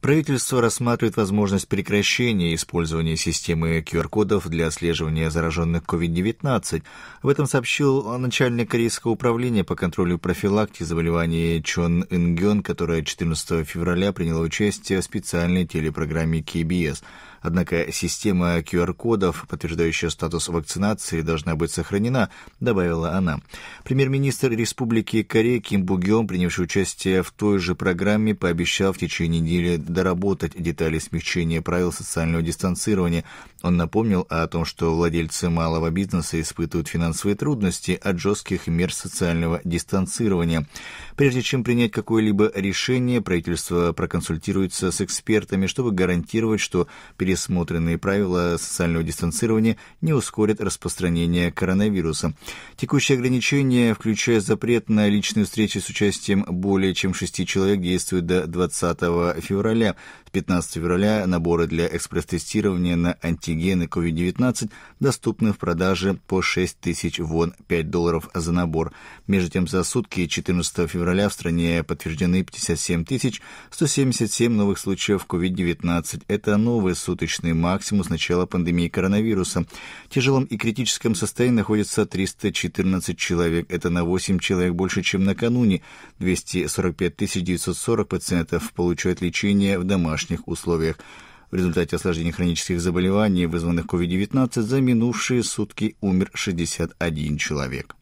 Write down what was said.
Правительство рассматривает возможность прекращения использования системы QR-кодов для отслеживания зараженных COVID-19. В этом сообщил начальник Корейского управления по контролю и профилактики заболеваний Чон Ингён, которая 14 февраля приняла участие в специальной телепрограмме KBS. Однако система QR-кодов, подтверждающая статус вакцинации, должна быть сохранена, добавила она. Премьер-министр Республики Корея Ким Бугем, принявший участие в той же программе, пообещал в течение недели доработать детали смягчения правил социального дистанцирования. Он напомнил о том, что владельцы малого бизнеса испытывают финансовые трудности от жестких мер социального дистанцирования. Прежде чем принять какое-либо решение, правительство проконсультируется с экспертами, чтобы гарантировать, что перед пересмотренные правила социального дистанцирования не ускорят распространение коронавируса. Текущие ограничения, включая запрет на личные встречи с участием более чем шести человек, действуют до 20 февраля. 15 февраля наборы для экспресс-тестирования на антигены COVID-19 доступны в продаже по 6 тысяч вон 5 долларов за набор. Между тем, за сутки 14 февраля в стране подтверждены 57 177 новых случаев COVID-19. Это новый суточный максимум с начала пандемии коронавируса. В тяжелом и критическом состоянии находится 314 человек. Это на 8 человек больше, чем накануне. 245 940 пациентов получают лечение в домашних домашних условиях в результате осложнений хронических заболеваний, вызванных COVID-19, за минувшие сутки умер 61 человек.